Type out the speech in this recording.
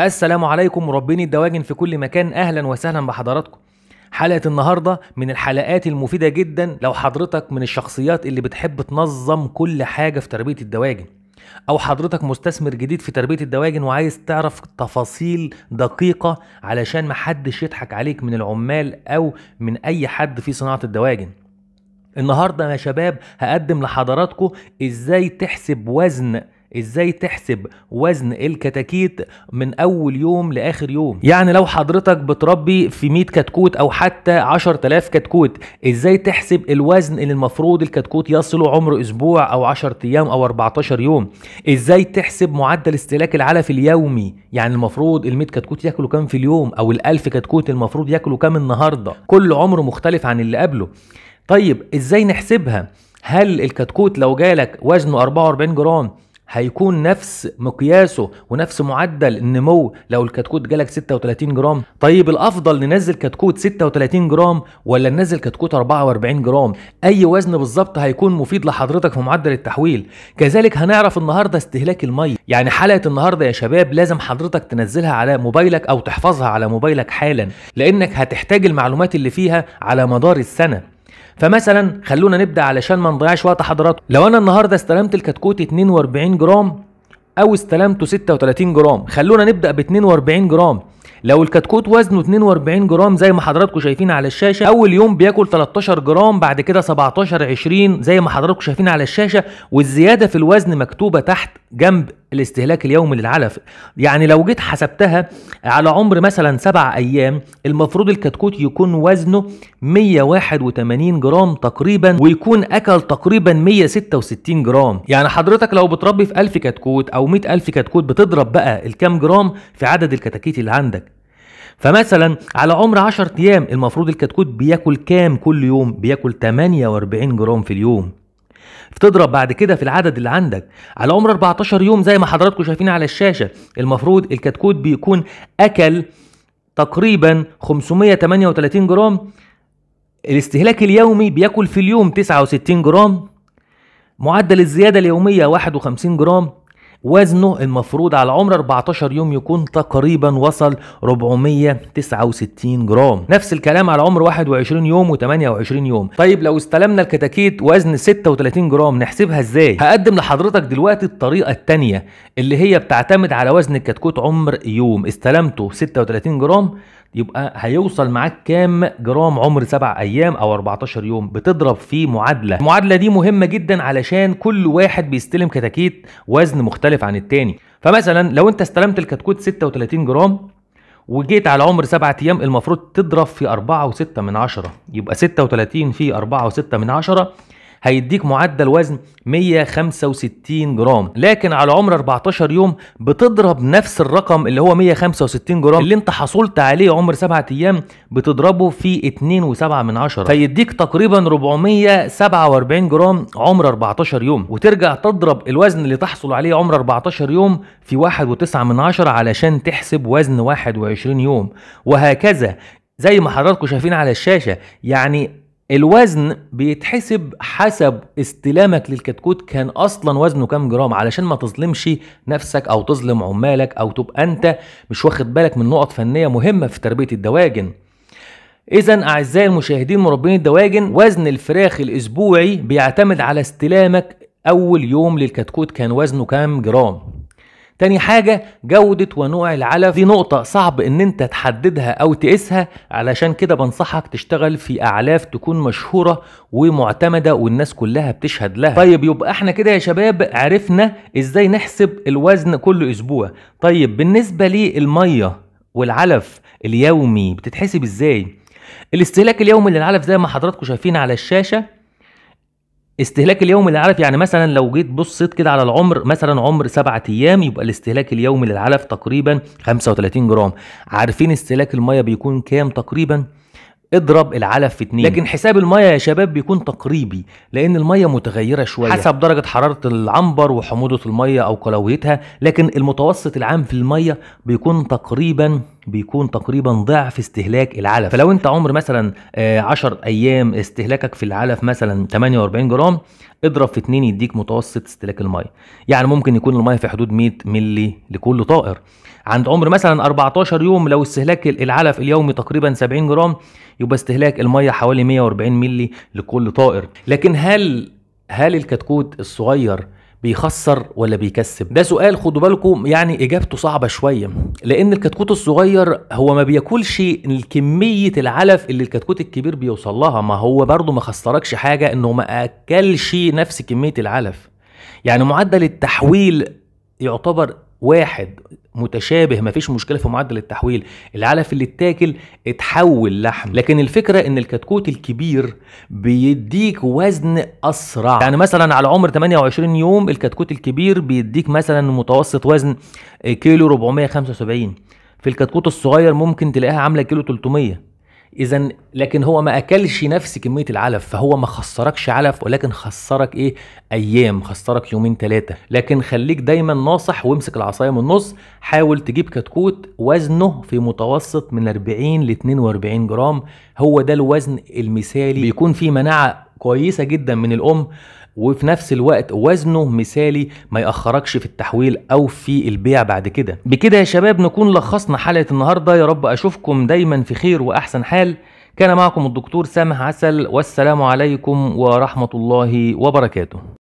السلام عليكم مربين الدواجن في كل مكان اهلا وسهلا بحضراتكم حلقة النهاردة من الحلقات المفيدة جدا لو حضرتك من الشخصيات اللي بتحب تنظم كل حاجة في تربية الدواجن أو حضرتك مستثمر جديد في تربية الدواجن وعايز تعرف تفاصيل دقيقة علشان محدش يضحك عليك من العمال أو من أي حد في صناعة الدواجن النهاردة يا شباب هقدم لحضراتكم إزاي تحسب وزن ازاي تحسب وزن الكتاكيت من اول يوم لاخر يوم يعني لو حضرتك بتربي في 100 كتكوت او حتى 10000 كتكوت ازاي تحسب الوزن اللي المفروض الكتكوت يصله عمر اسبوع او 10 ايام او 14 يوم ازاي تحسب معدل استهلاك العلف اليومي يعني المفروض ال100 كتكوت ياكلوا كام في اليوم او ال1000 كتكوت المفروض ياكلوا كام النهارده كل عمره مختلف عن اللي قبله طيب ازاي نحسبها هل الكتكوت لو جالك وزنه 44 جرام هيكون نفس مقياسه ونفس معدل النمو لو الكتكوت جالك 36 جرام طيب الافضل ننزل كتكوت 36 جرام ولا ننزل كتكوت 44 جرام اي وزن بالظبط هيكون مفيد لحضرتك في معدل التحويل كذلك هنعرف النهارده استهلاك الميه يعني حلقه النهارده يا شباب لازم حضرتك تنزلها على موبايلك او تحفظها على موبايلك حالا لانك هتحتاج المعلومات اللي فيها على مدار السنه فمثلا خلونا نبدا علشان ما نضيعش وقت حضراتكم لو انا النهارده استلمت الكتكوت 42 جرام او استلمته 36 جرام خلونا نبدا ب 42 جرام لو الكتكوت وزنه 42 جرام زي ما حضراتكم شايفين على الشاشه اول يوم بياكل 13 جرام بعد كده 17 20 زي ما حضراتكم شايفين على الشاشه والزياده في الوزن مكتوبه تحت جنب الاستهلاك اليومي للعلف يعني لو جيت حسبتها على عمر مثلا سبع ايام المفروض الكتكوت يكون وزنه 181 جرام تقريبا ويكون اكل تقريبا 166 جرام يعني حضرتك لو بتربي في 1000 كتكوت او 100000 كتكوت بتضرب بقى الكام جرام في عدد الكتاكيت اللي عندك فمثلا على عمر 10 ايام المفروض الكتكوت بياكل كام كل يوم بياكل 48 جرام في اليوم بتضرب بعد كده في العدد اللي عندك على عمر 14 يوم زي ما حضراتكم شايفين على الشاشه المفروض الكتكوت بيكون اكل تقريبا 538 جرام الاستهلاك اليومي بياكل في اليوم 69 جرام معدل الزيادة اليومية 51 جرام وزنه المفروض على عمر 14 يوم يكون تقريبا وصل 469 جرام نفس الكلام على عمر 21 يوم و28 يوم طيب لو استلمنا الكتاكيت وزن 36 جرام نحسبها ازاي هقدم لحضرتك دلوقتي الطريقه الثانيه اللي هي بتعتمد على وزن الكتكوت عمر يوم استلمته 36 جرام يبقى هيوصل معاك كام جرام عمر 7 ايام او 14 يوم بتضرب في معادله المعادله دي مهمه جدا علشان كل واحد بيستلم كتاكيت وزن مختلف عن التاني فمثلا لو انت استلمت الكتكوت 36 جرام وجيت على عمر 7 ايام المفروض تضرب في 4.6 من يبقى 36 في 4.6 من هيديك معدل وزن 165 جرام لكن على عمر 14 يوم بتضرب نفس الرقم اللي هو 165 جرام اللي انت حصلت عليه عمر 7 ايام بتضربه في 2.7 من 10 فيديك تقريبا 447 جرام عمر 14 يوم وترجع تضرب الوزن اللي تحصل عليه عمر 14 يوم في 1.9 من 10 علشان تحسب وزن 21 يوم وهكذا زي ما حضراتكم شايفين على الشاشه يعني الوزن بيتحسب حسب استلامك للكتكوت كان اصلا وزنه كام جرام علشان ما تظلمش نفسك او تظلم عمالك او تبقى انت مش واخد بالك من نقط فنيه مهمه في تربيه الدواجن اذا اعزائي المشاهدين مربين الدواجن وزن الفراخ الاسبوعي بيعتمد على استلامك اول يوم للكتكوت كان وزنه كام جرام تاني حاجة جودة ونوع العلف دي نقطة صعب ان انت تحددها او تقيسها علشان كده بنصحك تشتغل في اعلاف تكون مشهورة ومعتمدة والناس كلها بتشهد لها طيب يبقى احنا كده يا شباب عرفنا ازاي نحسب الوزن كل اسبوع طيب بالنسبة للمية والعلف اليومي بتتحسب ازاي الاستهلاك اليومي للعلف زي ما حضراتكم شايفين على الشاشة استهلاك اليومي للعلف يعني مثلا لو جيت بصيت كده على العمر مثلا عمر سبعة ايام يبقى الاستهلاك اليومي للعلف تقريبا 35 جرام عارفين استهلاك الميه بيكون كام تقريبا اضرب العلف في اتنين لكن حساب الميه يا شباب بيكون تقريبي لان الميه متغيره شويه حسب درجه حراره العنبر وحموضه الميه او قلويتها لكن المتوسط العام في الميه بيكون تقريبا بيكون تقريبا ضعف استهلاك العلف فلو انت عمر مثلا 10 آه، ايام استهلاكك في العلف مثلا 48 جرام اضرب في 2 يديك متوسط استهلاك الميه يعني ممكن يكون الميه في حدود 100 ملي لكل طائر عند عمر مثلا 14 يوم لو استهلاك العلف اليومي تقريبا 70 جرام يبقى استهلاك الميه حوالي 140 ملي لكل طائر لكن هل هل الكتكوت الصغير بيخسر ولا بيكسب ده سؤال خدوا بالكم يعني اجابته صعبه شويه لان الكتكوت الصغير هو ما بياكلش كميه العلف اللي الكتكوت الكبير بيوصل لها ما هو برضه ما خسركش حاجه انه ما اكلش نفس كميه العلف يعني معدل التحويل يعتبر واحد متشابه مفيش مشكله في معدل التحويل العلف اللي اتاكل اتحول لحم لكن الفكره ان الكتكوت الكبير بيديك وزن اسرع يعني مثلا على عمر 28 يوم الكتكوت الكبير بيديك مثلا متوسط وزن كيلو 475 في الكتكوت الصغير ممكن تلاقيها عامله كيلو 300 اذا لكن هو ما اكلش نفس كميه العلف فهو ما خسركش علف ولكن خسرك ايه ايام خسرك يومين ثلاثه لكن خليك دايما ناصح وامسك العصايه من النص حاول تجيب كتكوت وزنه في متوسط من 40 ل 42 جرام هو ده الوزن المثالي بيكون فيه مناعه كويسه جدا من الام وفي نفس الوقت وزنه مثالي ما يأخركش في التحويل أو في البيع بعد كده بكده يا شباب نكون لخصنا حلقة النهاردة يا رب أشوفكم دايما في خير وأحسن حال كان معكم الدكتور سامح عسل والسلام عليكم ورحمة الله وبركاته